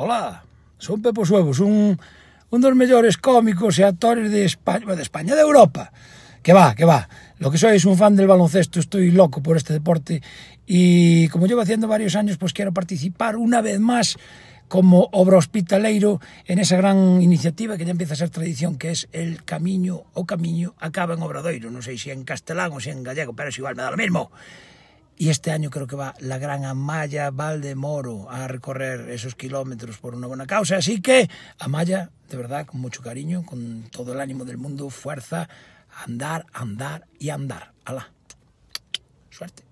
Ola, son Pepo Suevos, un, un dos mellores cómicos e actores de España, de España de Europa. Que va, que va. Lo que sois un fan del baloncesto, estoy loco por este deporte E como llevo haciendo varios años, pues quero participar unha vez máis como obra hospitaleiro en esa gran iniciativa que ya empieza a ser tradición que es el camiño o camiño acaba en Obradoiro, non sei se en castelán ou se en gallego, pero es igual, me da lo mismo. Y este año creo que va la gran Amaya Valdemoro a recorrer esos kilómetros por una buena causa. Así que, Amaya, de verdad, con mucho cariño, con todo el ánimo del mundo, fuerza, andar, andar y andar. ¡Hala! Suerte.